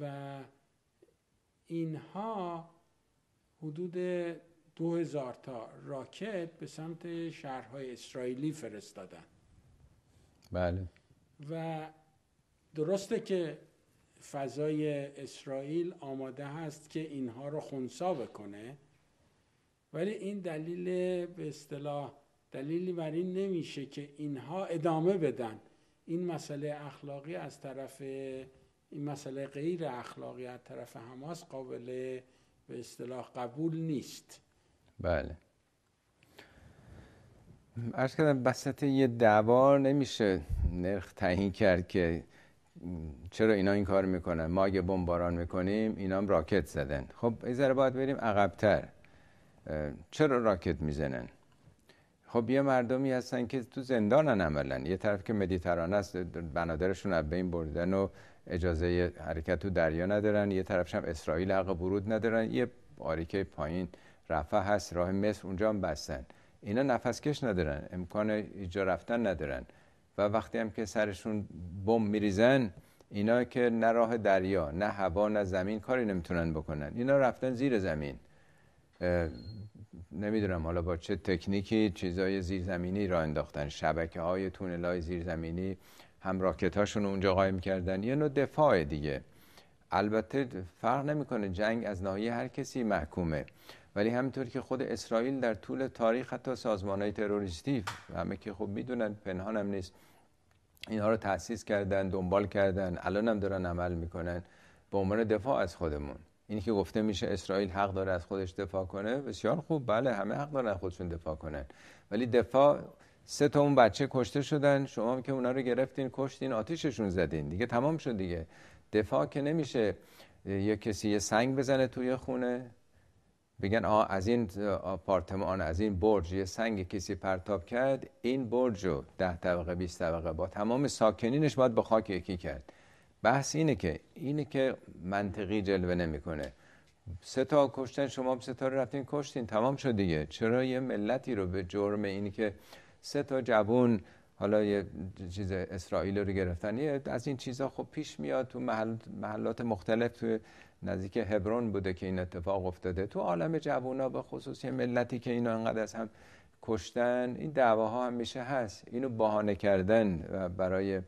و اینها حدود دو هزار تا راکت به سمت شهرهای اسرائیلی فرستادن بله و درسته که فضای اسرائیل آماده هست که اینها رو خونسا بکنه ولی این دلیل به اصطلاح دلیلی بر این نمیشه که اینها ادامه بدن این مسئله اخلاقی از طرف این مسئله غیر اخلاقی از طرف حماس قابل به اصطلاح قبول نیست بله ارز کردم بسط یه دوار نمیشه نرخ تعیین کرد که چرا اینا این کار میکنن ما اگه بمباران میکنیم اینا هم راکت زدن خب این ذره باید بریم عقبتر چرا راکت میزنن خب یه مردمی هستن که تو زندانن عملا یه طرف که مدیترانه است بنادرشون از بین بردن و اجازه حرکت تو دریا ندارن یه طرفش هم اسرائیل حق ورود ندارن یه باریکه پایین رفع هست راه مصر اونجا هم بستن اینا کش ندارن امکان اینجا رفتن ندارن و وقتی هم که سرشون بم میریزن اینا که نه راه دریا نه هوا نه زمین کاری نمیتونن بکنن اینا رفتن زیر زمین نمیدونم حالا با چه تکنیکی چیزای زیرزمینی را انداختن شبکه های تونل های زیرزمینی هم راکتاشون اونجا قایم کردن یه نوع دفاع دیگه البته فرق نمیکنه جنگ از ناحیه هر کسی محکومه ولی همینطور که خود اسرائیل در طول تاریخ حتی سازمان های تروریستی همه که خوب میدونن پنهان هم نیست اینها رو تاسیس کردن دنبال کردن الان هم دارن عمل میکنن به عنوان دفاع از خودمون اینی که گفته میشه اسرائیل حق داره از خودش دفاع کنه بسیار خوب بله همه حق دارن خودشون دفاع کنن ولی دفاع سه تا اون بچه کشته شدن شما هم که اونا رو گرفتین کشتین آتیششون زدین دیگه تمام شد دیگه دفاع که نمیشه یه کسی یه سنگ بزنه توی خونه بگن آ از این آپارتمان از این برج یه سنگ کسی پرتاب کرد این برج رو ده طبقه 20 طبقه با تمام ساکنینش باید به خاک یکی کرد بحث اینه که اینه که منطقی جلوه نمیکنه سه تا کشتن شما سه تا رو رفتین کشتین تمام شد دیگه چرا یه ملتی رو به جرم اینی که سه تا جوون حالا یه چیز اسرائیل رو گرفتن از این چیزها خب پیش میاد تو محل محلات مختلف تو نزدیک هبرون بوده که این اتفاق افتاده تو عالم جوونا به خصوص یه ملتی که اینا انقدر از هم کشتن این دعواها هم میشه هست اینو بهانه کردن و برای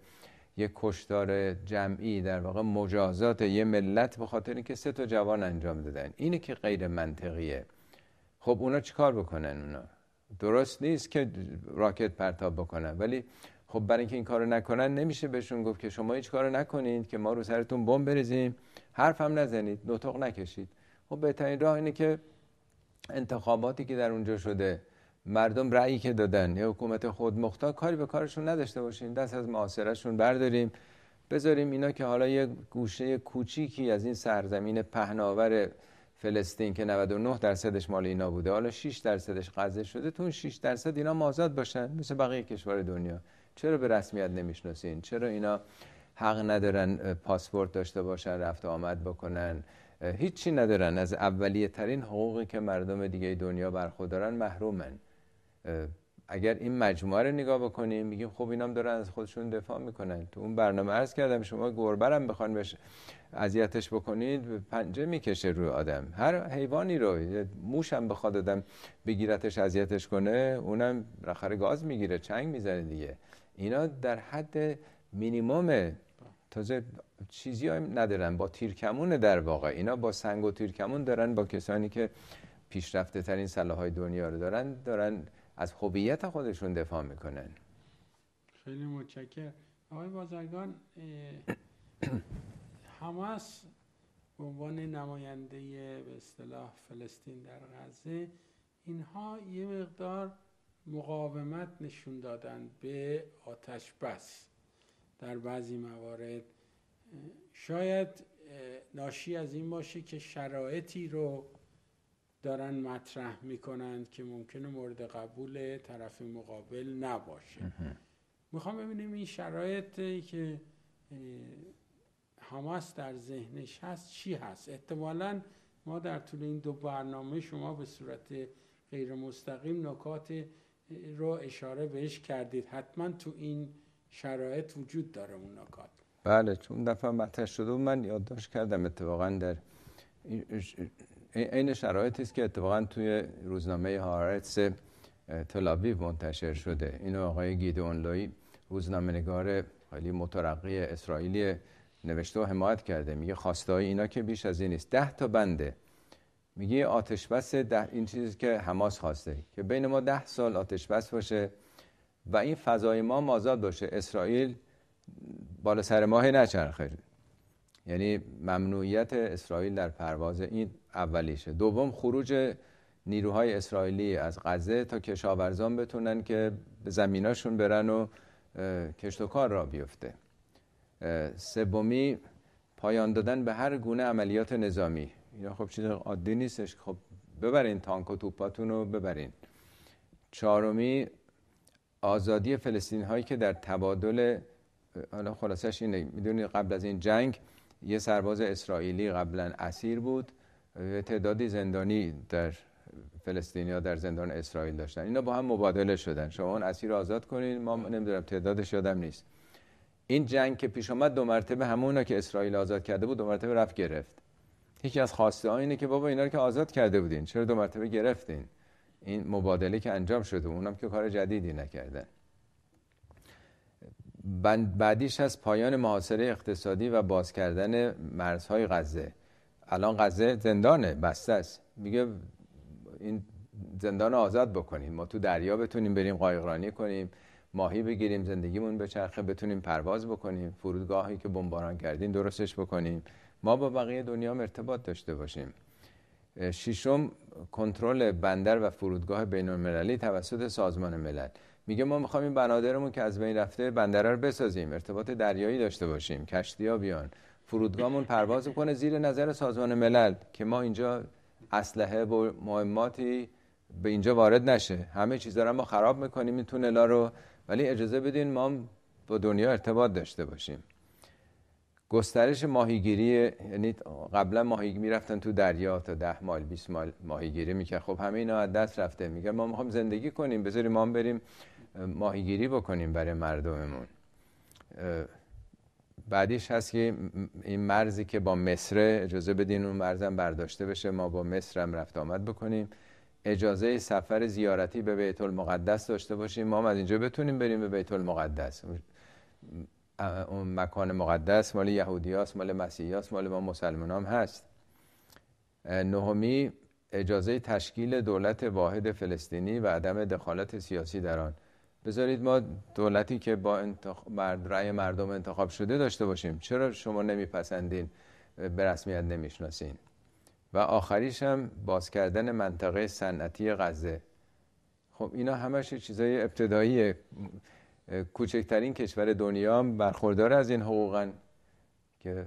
یه کشتار جمعی در واقع مجازات یه ملت به خاطر اینکه سه تا جوان انجام دادن اینه که غیر منطقیه خب اونا چیکار بکنن اونا درست نیست که راکت پرتاب بکنن ولی خب برای اینکه این کارو نکنن نمیشه بهشون گفت که شما هیچ کارو نکنید که ما رو سرتون بمب بریزیم حرف هم نزنید نطق نکشید خب بهترین راه اینه که انتخاباتی که در اونجا شده مردم رأیی که دادن یه حکومت خود مختار کاری به کارشون نداشته باشیم دست از معاصرشون برداریم بذاریم اینا که حالا یه گوشه کوچیکی از این سرزمین پهناور فلسطین که 99 درصدش مال اینا بوده حالا 6 درصدش غزه شده تو اون 6 درصد اینا مازاد باشن مثل بقیه کشور دنیا چرا به رسمیت نمیشناسین چرا اینا حق ندارن پاسپورت داشته باشن رفت و آمد بکنن هیچی ندارن از اولیه ترین حقوقی که مردم دیگه دنیا برخوردارن محرومن اگر این مجموعه رو نگاه بکنیم میگیم خب اینام دارن از خودشون دفاع میکنن تو اون برنامه عرض کردم شما گربرم بخوان بهش اذیتش بکنید پنجه میکشه روی آدم هر حیوانی رو موش هم بخواد آدم بگیرتش اذیتش کنه اونم راخر گاز میگیره چنگ میزنه دیگه اینا در حد مینیمم تازه چیزی ندارن با تیرکمون در واقع اینا با سنگ و تیرکمون دارن با کسانی که پیشرفته ترین سلاح دنیا رو دارن دارن از هویت خودشون دفاع میکنن خیلی متشکر آقای بازرگان حماس به عنوان نماینده به اصطلاح فلسطین در غزه اینها یه مقدار مقاومت نشون دادن به آتش بس در بعضی موارد شاید ناشی از این باشه که شرایطی رو دارن مطرح میکنند که ممکنه مورد قبول طرف مقابل نباشه میخوام ببینیم این شرایط که حماس در ذهنش هست چی هست احتمالا ما در طول این دو برنامه شما به صورت غیر مستقیم نکات رو اشاره بهش کردید حتما تو این شرایط وجود داره اون نکات بله چون دفعه مطرح شده من یادداشت کردم اتفاقا در این شرایطی است که اتفاقا توی روزنامه هارتس تلاویو منتشر شده اینو آقای گیدون لوی روزنامه نگار خیلی مترقی اسرائیلی نوشته و حمایت کرده میگه خواسته اینا که بیش از این نیست ده تا بنده میگه آتش بس ده این چیزی که حماس خواسته که بین ما ده سال آتش بس باشه و این فضای ما مازاد باشه اسرائیل بالا سر ماه نچرخه یعنی ممنوعیت اسرائیل در پرواز این اولیشه دوم خروج نیروهای اسرائیلی از غزه تا کشاورزان بتونن که به زمیناشون برن و کشت و کار را بیفته سومی پایان دادن به هر گونه عملیات نظامی یا خب چیز عادی نیستش خب ببرین تانک و توپاتون رو ببرین چهارمی آزادی فلسطین هایی که در تبادل حالا خلاصش اینه میدونید قبل از این جنگ یه سرباز اسرائیلی قبلا اسیر بود تعدادی زندانی در فلسطینیا در زندان اسرائیل داشتن اینا با هم مبادله شدن شما اون اسیر رو آزاد کنین ما نمیدونم تعدادش یادم نیست این جنگ که پیش اومد دو مرتبه همونا که اسرائیل آزاد کرده بود دو مرتبه رفت گرفت یکی از خواسته ها اینه که بابا اینا رو که آزاد کرده بودین چرا دو مرتبه گرفتین این مبادله که انجام شده اونم که کار جدیدی نکردن بعدیش از پایان محاصره اقتصادی و باز کردن مرزهای غزه الان غزه زندانه بسته است میگه این زندان آزاد بکنیم ما تو دریا بتونیم بریم قایقرانی کنیم ماهی بگیریم زندگیمون به چرخه بتونیم پرواز بکنیم فرودگاهی که بمباران کردیم درستش بکنیم ما با بقیه دنیا ارتباط داشته باشیم ششم کنترل بندر و فرودگاه بین المللی توسط سازمان ملل میگه ما میخوایم این بنادرمون که از بین رفته بندره رو بسازیم ارتباط دریایی داشته باشیم کشتی بیان فرودگاهمون پرواز کنه زیر نظر سازمان ملل که ما اینجا اسلحه و مهماتی به اینجا وارد نشه همه چیزا رو ما خراب میکنیم این تونلا رو ولی اجازه بدین ما با دنیا ارتباط داشته باشیم گسترش ماهیگیری یعنی قبلا ماهی میرفتن تو دریا تا ده مال 20 مال ماهیگیری میکرد خب همه اینا از دست رفته میگه ما میخوام زندگی کنیم بذاریم ما بریم ماهیگیری بکنیم برای مردممون بعدیش هست که این مرزی که با مصر اجازه بدین اون مرزم برداشته بشه ما با مصر هم رفت آمد بکنیم اجازه سفر زیارتی به بیت المقدس داشته باشیم ما هم از اینجا بتونیم بریم به بیت المقدس اون مکان مقدس مال یهودی مال مسیحی مال ما مسلمان هم هست نهمی اجازه تشکیل دولت واحد فلسطینی و عدم دخالت سیاسی در آن بذارید ما دولتی که با انتخ... رأی مردم انتخاب شده داشته باشیم چرا شما نمیپسندین به رسمیت نمیشناسین و آخریش هم باز کردن منطقه صنعتی غزه خب اینا همش چیزای ابتدایی کوچکترین کشور دنیا هم برخوردار از این حقوقن که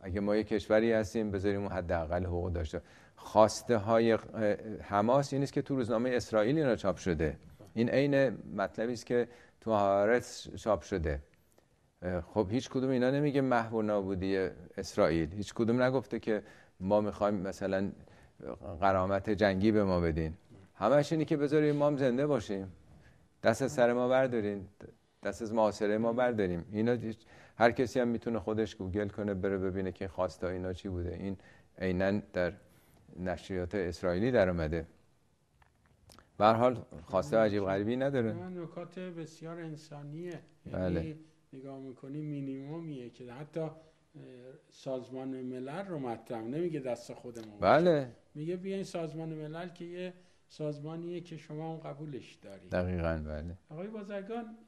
اگه ما یه کشوری هستیم بذاریم اون حداقل حقوق داشته خواسته های حماس این نیست که تو روزنامه اسرائیل اینا چاپ شده این عین مطلبی است که تو هارت چاپ شده خب هیچ کدوم اینا نمیگه محو نابودی اسرائیل هیچ کدوم نگفته که ما میخوایم مثلا قرامت جنگی به ما بدین همش اینی که بذاریم ما زنده باشیم دست از سر ما بردارین دست از معاصره ما برداریم اینا هر کسی هم میتونه خودش گوگل کنه بره ببینه که خواستا اینا چی بوده این عینا در نشریات اسرائیلی در اومده به حال خواسته عجیب غریبی نداره نکات بسیار انسانیه یعنی بله. نگاه میکنی مینیمومیه که حتی سازمان ملل رو مطرح نمیگه دست خودمون بله میگه بیاین سازمان ملل که یه سازمانیه که شما اون قبولش دارید دقیقا بله آقای بازرگان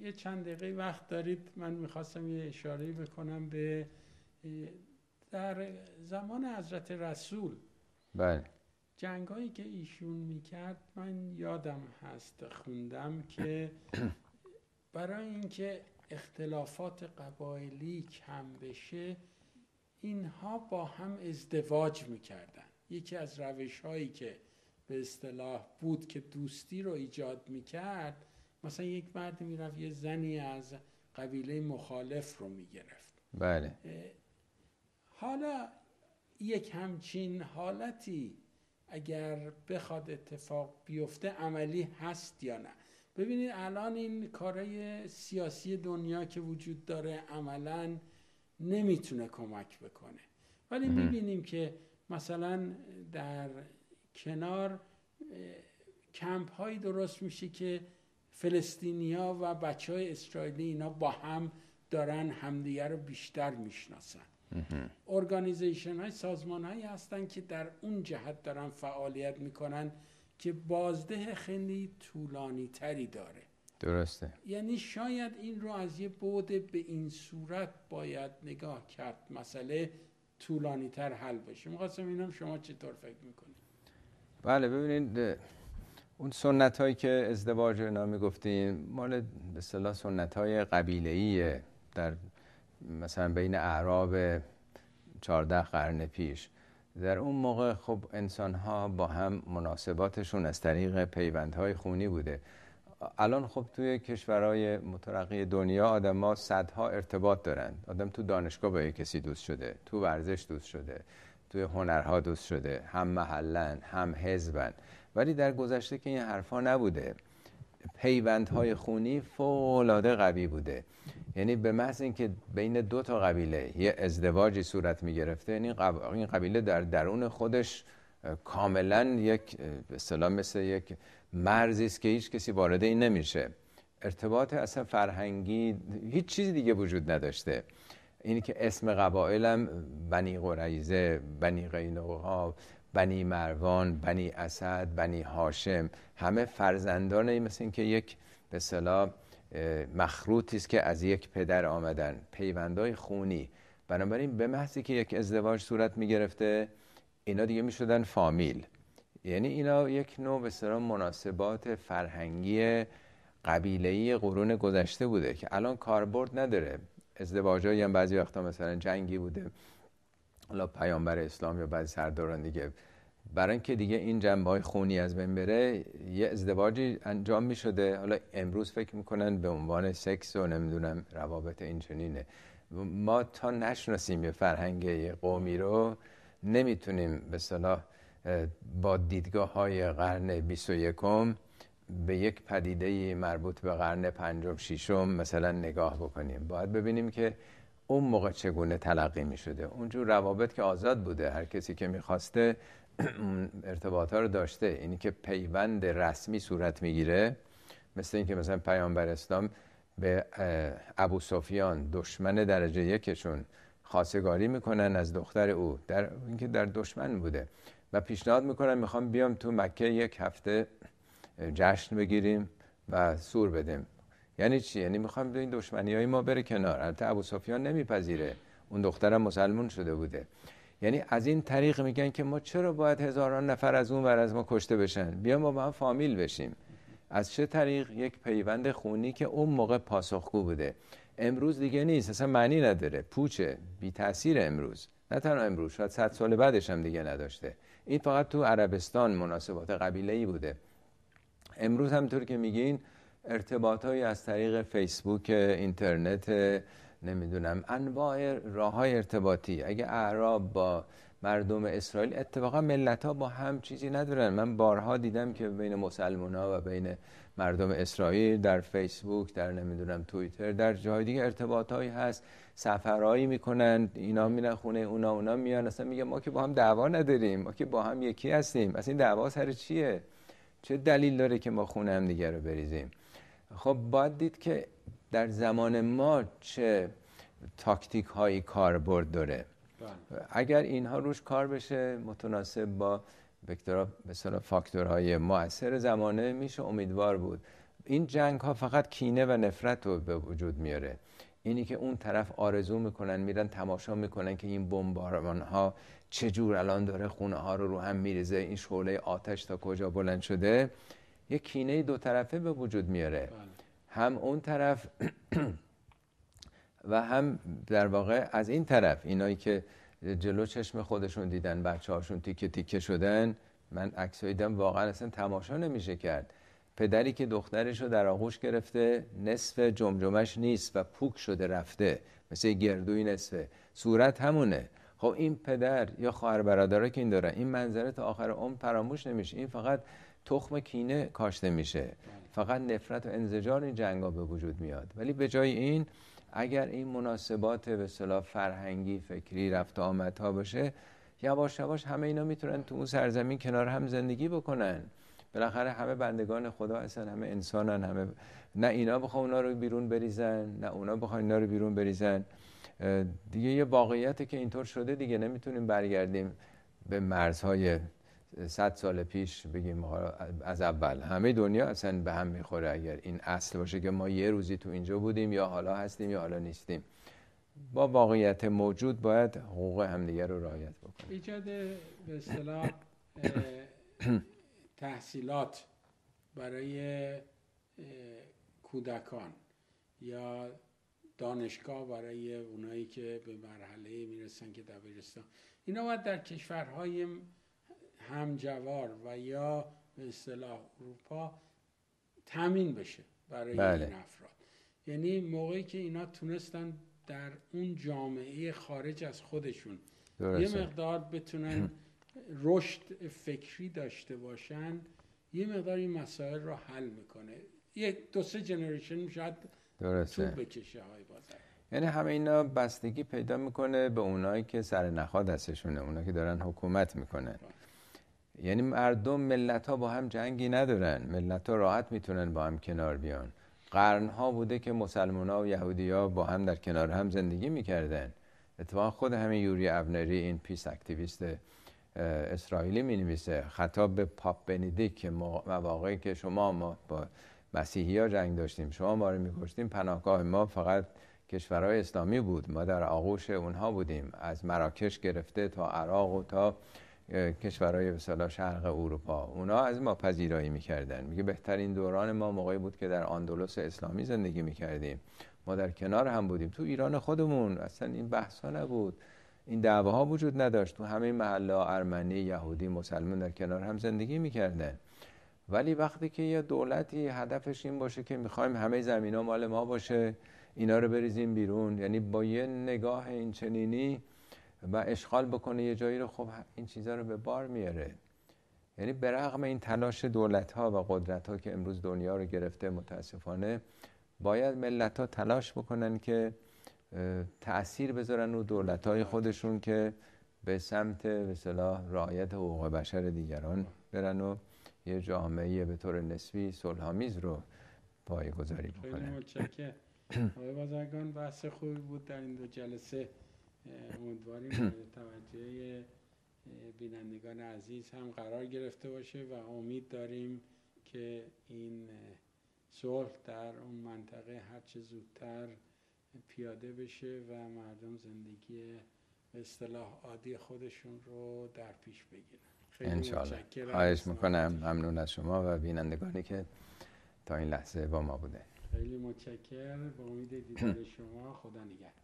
یه چند دقیقه وقت دارید من میخواستم یه اشاره بکنم به در زمان حضرت رسول بله جنگایی که ایشون میکرد من یادم هست خوندم که برای اینکه اختلافات قبایلی کم بشه اینها با هم ازدواج میکردن یکی از روش که به اصطلاح بود که دوستی رو ایجاد میکرد مثلا یک مرد میرفت یه زنی از قبیله مخالف رو میگرفت بله حالا یک همچین حالتی اگر بخواد اتفاق بیفته عملی هست یا نه ببینید الان این کارهای سیاسی دنیا که وجود داره عملا نمیتونه کمک بکنه ولی میبینیم که مثلا در کنار کمپ هایی درست میشه که فلسطینیا و بچه های اسرائیلی اینا با هم دارن همدیگر رو بیشتر میشناسن ارگانیزیشن های سازمان هایی هستن که در اون جهت دارن فعالیت میکنن که بازده خیلی طولانی تری داره درسته یعنی شاید این رو از یه بود به این صورت باید نگاه کرد مسئله طولانی تر حل بشه میخواستم اینم شما چطور فکر میکنید بله ببینید اون سنت هایی که ازدواج رو اینا میگفتیم مال به صلاح سنت های قبیله در مثلا بین اعراب 14 قرن پیش در اون موقع خب انسان ها با هم مناسباتشون از طریق های خونی بوده الان خب توی کشورهای مترقی دنیا ها صدها ارتباط دارن آدم تو دانشگاه با کسی دوست شده تو ورزش دوست شده توی هنرها دوست شده هم محلن هم حزبن ولی در گذشته که این حرفا نبوده پیوندهای خونی فولاده قوی بوده یعنی به محض اینکه بین دو تا قبیله یه ازدواجی صورت می گرفته یعنی این قبیله در درون خودش کاملا یک به مثل یک مرزی است که هیچ کسی وارد این نمیشه ارتباط اصلا فرهنگی هیچ چیزی دیگه وجود نداشته اینی که اسم قبایلم بنی قریزه بنی قینوقا بنی مروان بنی اسد بنی هاشم همه فرزندان مثل که یک به صلاح مخروطی است که از یک پدر آمدن پیوندای خونی بنابراین به محضی که یک ازدواج صورت می گرفته اینا دیگه می شدن فامیل یعنی اینا یک نوع به مناسبات فرهنگی قبیله‌ای قرون گذشته بوده که الان کاربرد نداره ازدواجایی هم بعضی وقتا مثلا جنگی بوده حالا پیامبر اسلام یا بعضی سرداران دیگه برای اینکه دیگه این جنبه های خونی از بین بره یه ازدواجی انجام می شده حالا امروز فکر میکنن به عنوان سکس و نمیدونم روابط این چنینه ما تا نشناسیم یه فرهنگ قومی رو نمیتونیم به صلاح با دیدگاه های قرن 21 به یک پدیده مربوط به قرن پنجم ششم مثلا نگاه بکنیم باید ببینیم که اون موقع چگونه تلقی می شده اونجور روابط که آزاد بوده هر کسی که میخواسته ارتباط ها رو داشته اینی که پیوند رسمی صورت میگیره مثل اینکه مثلا پیامبر اسلام به ابو سفیان دشمن درجه یکشون خاصگاری میکنن از دختر او در اینکه در دشمن بوده و پیشنهاد میکنن میخوام بیام تو مکه یک هفته جشن بگیریم و سور بدیم یعنی چی یعنی میخوام این دشمنی های ما بره کنار البته ابو سفیان نمیپذیره اون دخترم مسلمون شده بوده یعنی از این طریق میگن که ما چرا باید هزاران نفر از اون ور از ما کشته بشن بیا ما با هم فامیل بشیم از چه طریق یک پیوند خونی که اون موقع پاسخگو بوده امروز دیگه نیست اصلا معنی نداره پوچه بی تاثیر امروز نه تنها امروز شاید صد سال بعدش هم دیگه نداشته این فقط تو عربستان مناسبات قبیله ای بوده امروز همطور که میگین ارتباط از طریق فیسبوک اینترنت نمیدونم انواع راه های ارتباطی اگه اعراب با مردم اسرائیل اتفاقا ملت ها با هم چیزی ندارن من بارها دیدم که بین مسلمان ها و بین مردم اسرائیل در فیسبوک در نمیدونم توییتر در جای دیگه ارتباط هایی هست سفرهایی میکنن اینا میرن خونه اونا اونا میان اصلا میگه ما که با هم دعوا نداریم ما که با هم یکی هستیم اصلا این دعوا سر چیه چه دلیل داره که ما خونه هم دیگه رو بریزیم خب باید دید که در زمان ما چه تاکتیک هایی کاربرد داره بله. اگر اینها روش کار بشه متناسب با وکتورها مثلا فاکتورهای موثر زمانه میشه امیدوار بود این جنگ ها فقط کینه و نفرت رو به وجود میاره اینی که اون طرف آرزو میکنن میرن تماشا میکنن که این بمباران ها چجور الان داره خونه ها رو رو هم میریزه این شعله آتش تا کجا بلند شده یک کینه دو طرفه به وجود میاره بله. هم اون طرف و هم در واقع از این طرف اینایی که جلو چشم خودشون دیدن بچه هاشون تیکه تیکه شدن من عکس دیدم واقعا اصلا تماشا نمیشه کرد پدری که دخترش رو در آغوش گرفته نصف جمجمش نیست و پوک شده رفته مثل گردوی نصفه صورت همونه خب این پدر یا خواهر برادرا که این داره این منظره تا آخر عمر پراموش نمیشه این فقط تخم کینه کاشته میشه فقط نفرت و انزجار این جنگ به وجود میاد ولی به جای این اگر این مناسبات به صلاح فرهنگی فکری رفت آمدها باشه یواش یواش همه اینا میتونن تو اون سرزمین کنار هم زندگی بکنن بالاخره همه بندگان خدا هستن همه انسانن همه نه اینا بخوان اونا رو بیرون بریزن نه اونا بخوان اینا رو بیرون بریزن دیگه یه واقعیته که اینطور شده دیگه نمیتونیم برگردیم به مرزهای صد سال پیش بگیم از اول همه دنیا اصلا به هم میخوره اگر این اصل باشه که ما یه روزی تو اینجا بودیم یا حالا هستیم یا حالا نیستیم با واقعیت موجود باید حقوق همدیگر رو رعایت بکنیم ایجاد به اصطلاح تحصیلات برای کودکان یا دانشگاه برای اونایی که به مرحله میرسن که دبیرستان اینا باید در کشورهای همجوار و یا به اصطلاح اروپا تامین بشه برای بله. این افراد یعنی موقعی که اینا تونستن در اون جامعه خارج از خودشون یه مقدار بتونن رشد فکری داشته باشن یه مقدار این مسائل رو حل میکنه یک دو سه جنریشن شاید درسته. طول بکشه بازار یعنی همه اینا بستگی پیدا میکنه به اونایی که سر نخواد هستشونه اونایی که دارن حکومت میکنن بله. یعنی مردم ملت ها با هم جنگی ندارن ملت ها راحت میتونن با هم کنار بیان قرن بوده که مسلمان ها و یهودی ها با هم در کنار هم زندگی میکردن اتفاق خود همین یوری ابنری این پیس اکتیویست اسرائیلی می خطاب به پاپ بنیدی که مواقعی که شما ما با مسیحی ها جنگ داشتیم شما ما رو میکشتیم پناهگاه ما فقط کشورهای اسلامی بود ما در آغوش اونها بودیم از مراکش گرفته تا عراق و تا کشورهای مثلا شرق اروپا اونا از ما پذیرایی میکردن میگه بهترین دوران ما موقعی بود که در آندلس اسلامی زندگی میکردیم ما در کنار هم بودیم تو ایران خودمون اصلا این بحثا نبود این ها وجود نداشت تو همه محله ارمنی یهودی مسلمان در کنار هم زندگی میکردن ولی وقتی که یه دولتی هدفش این باشه که میخوایم همه زمین ها مال ما باشه اینا رو بریزیم بیرون یعنی با یه نگاه این و اشغال بکنه یه جایی رو خب این چیزا رو به بار میاره یعنی به رغم این تلاش دولت ها و قدرت ها که امروز دنیا رو گرفته متاسفانه باید ملت ها تلاش بکنن که تأثیر بذارن رو دولت های خودشون که به سمت به صلاح رعایت حقوق بشر دیگران برن و یه جامعه به طور نسبی سلحامیز رو پایگذاری بکنن خیلی متشکرم آقای بحث خوبی بود در این دو جلسه امیدواریم مورد توجه بینندگان عزیز هم قرار گرفته باشه و امید داریم که این صلح در اون منطقه چه زودتر پیاده بشه و مردم زندگی اصطلاح عادی خودشون رو در پیش بگیرن انشالله. خواهش میکنم ممنون از شما و بینندگانی که تا این لحظه با ما بوده خیلی متشکر با امید دیدار شما خدا نگهدار